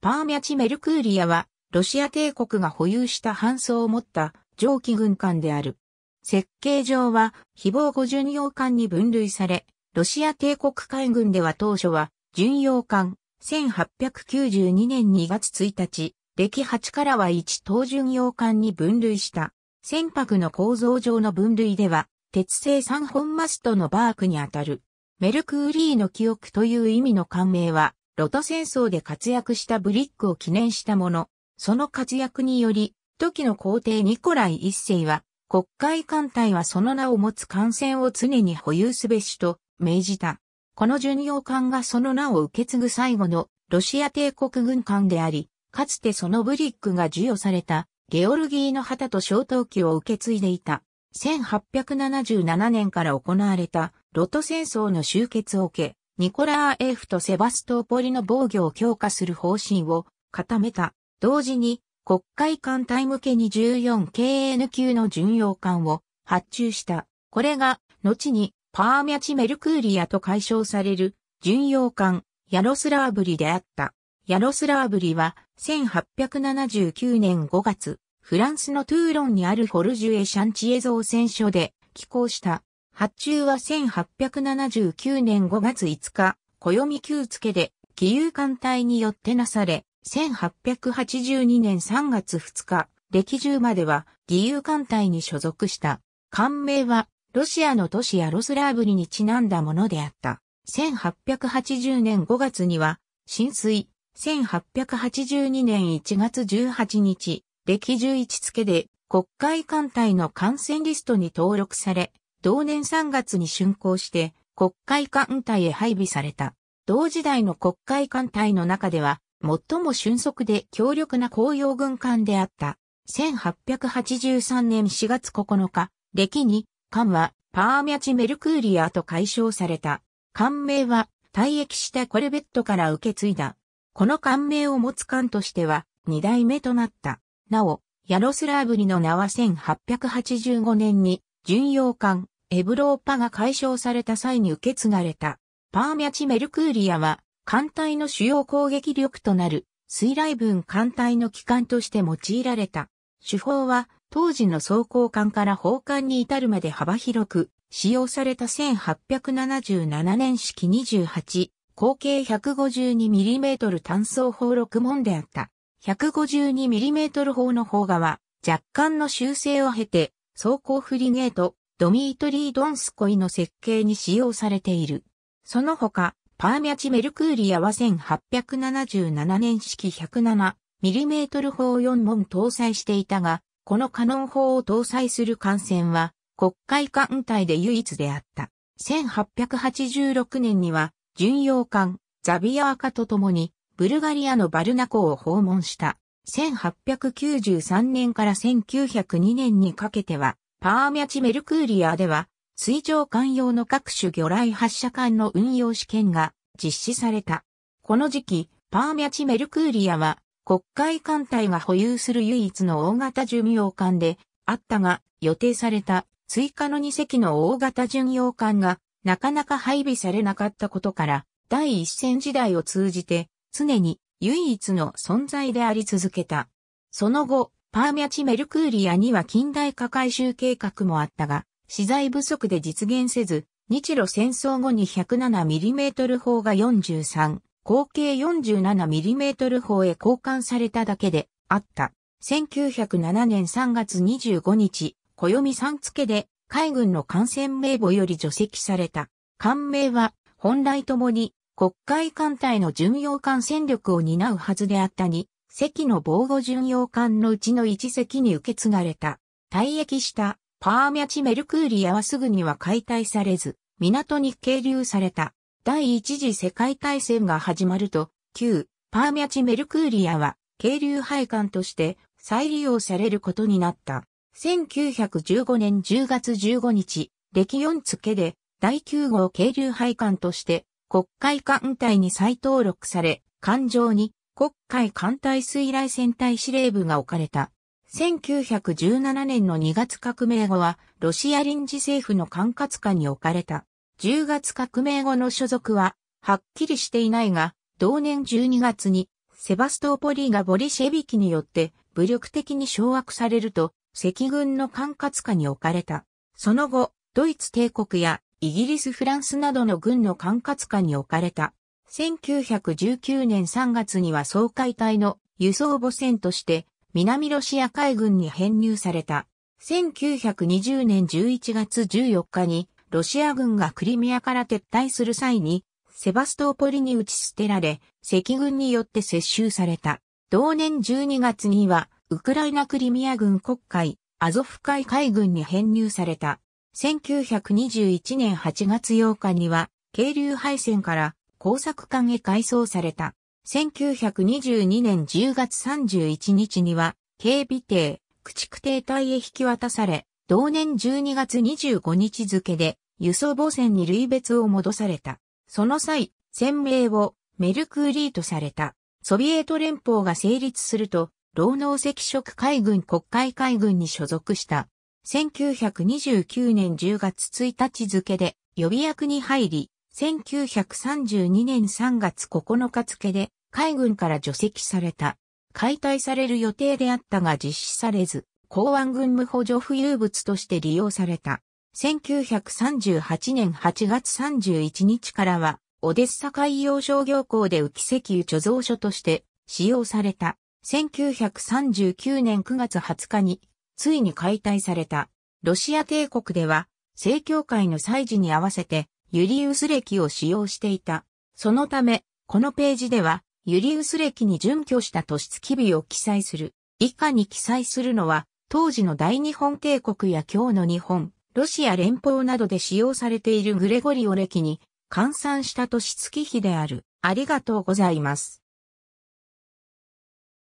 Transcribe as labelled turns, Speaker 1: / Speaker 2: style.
Speaker 1: パーミャチ・メルクーリアは、ロシア帝国が保有した搬送を持った蒸気軍艦である。設計上は、非防護巡洋艦に分類され、ロシア帝国海軍では当初は、巡洋艦、1892年2月1日、歴8からは1等巡洋艦に分類した。船舶の構造上の分類では、鉄製3本マストのバークにあたる。メルクーリーの記憶という意味の艦名は、ロト戦争で活躍したブリックを記念したもの。その活躍により、時の皇帝ニコライ一世は、国会艦隊はその名を持つ艦船を常に保有すべしと命じた。この巡洋艦がその名を受け継ぐ最後のロシア帝国軍艦であり、かつてそのブリックが授与されたゲオルギーの旗と小闘器を受け継いでいた。1877年から行われたロト戦争の終結を受け、ニコラーエフとセバストーポリの防御を強化する方針を固めた。同時に、国会艦隊向けに 14KN 級の巡洋艦を発注した。これが、後に、パーミャチ・メルクーリアと解消される、巡洋艦、ヤロスラーブリであった。ヤロスラーブリは、1879年5月、フランスのトゥーロンにあるフォルジュエ・シャンチエ造船所で、寄港した。発注は1879年5月5日、暦旧付で、義勇艦隊によってなされ、1882年3月2日、歴中までは義勇艦隊に所属した。艦名は、ロシアの都市アロスラーブリにちなんだものであった。1880年5月には、浸水、1882年1月18日、歴11付で国会艦隊の艦船リストに登録され、同年3月に竣工して国会艦隊へ配備された。同時代の国会艦隊の中では、最も俊足で強力な公用軍艦であった。1883年4月9日、歴に、艦はパーミャチ・メルクーリアと解消された。艦名は退役したコルベットから受け継いだ。この艦名を持つ艦としては2代目となった。なお、ヤロスラーブリの名は1885年に巡洋艦、エブローパが解消された際に受け継がれた、パーミャチメルクーリアは、艦隊の主要攻撃力となる、水雷分艦隊の機関として用いられた。手法は、当時の装甲艦から砲艦に至るまで幅広く、使用された1877年式28、口径 152mm 単装砲6門であった。152mm 砲の砲画は、若干の修正を経て、装甲フリゲート、ドミートリー・ドンスコイの設計に使用されている。その他、パーミャチ・メルクーリアは1877年式 107mm 砲4門搭載していたが、このカノン砲を搭載する艦船は、国会艦隊で唯一であった。1886年には、巡洋艦、ザビアーカと共に、ブルガリアのバルナコを訪問した。1893年から1902年にかけては、パーミャチメルクーリアでは、水上艦用の各種魚雷発射艦の運用試験が実施された。この時期、パーミャチメルクーリアは、国会艦隊が保有する唯一の大型巡洋艦であったが、予定された追加の2隻の大型巡洋艦がなかなか配備されなかったことから、第一戦時代を通じて常に唯一の存在であり続けた。その後、パーミャチ・メルクーリアには近代化改修計画もあったが、資材不足で実現せず、日露戦争後に 107mm 砲が43、合計 47mm 砲へ交換されただけであった。1907年3月25日、暦三付けで海軍の艦船名簿より除籍された。艦名は本来ともに国会艦隊の巡洋艦戦力を担うはずであったに、席の防護巡洋艦のうちの一隻に受け継がれた。退役したパーミャチ・メルクーリアはすぐには解体されず、港に係留された。第一次世界大戦が始まると、旧パーミャチ・メルクーリアは、係留配管として再利用されることになった。1915年10月15日、歴4付で第9号係留配管として国会艦隊に再登録され、艦上に国会艦隊水雷戦隊司令部が置かれた。1917年の2月革命後は、ロシア臨時政府の管轄下に置かれた。10月革命後の所属は、はっきりしていないが、同年12月に、セバストーポリーがボリシェビキによって武力的に掌握されると、赤軍の管轄下に置かれた。その後、ドイツ帝国やイギリスフランスなどの軍の管轄下に置かれた。1919年3月には総海隊の輸送母船として南ロシア海軍に編入された。1920年11月14日にロシア軍がクリミアから撤退する際にセバストーポリに打ち捨てられ、赤軍によって接収された。同年12月にはウクライナクリミア軍国会、アゾフ海海軍に編入された。1921年8月8日には、渓流廃線から工作艦へ改装された。1922年10月31日には、警備艇、駆逐艇隊へ引き渡され、同年12月25日付で、輸送母船に類別を戻された。その際、船名をメルクーリーとされた。ソビエト連邦が成立すると、労農赤色海軍国会海軍に所属した。1929年10月1日付で予備役に入り、1932年3月9日付で海軍から除籍された。解体される予定であったが実施されず、港湾軍務補助浮遊物として利用された。1938年8月31日からは、オデッサ海洋商業港で浮き石油貯蔵所として使用された。1939年9月20日についに解体された。ロシア帝国では、正教会の祭事に合わせて、ユリウス歴を使用していた。そのため、このページでは、ユリウス歴に準拠した年月日を記載する。以下に記載するのは、当時の大日本帝国や今日の日本、ロシア連邦などで使用されているグレゴリオ歴に換算した年月日である。ありがとうございます。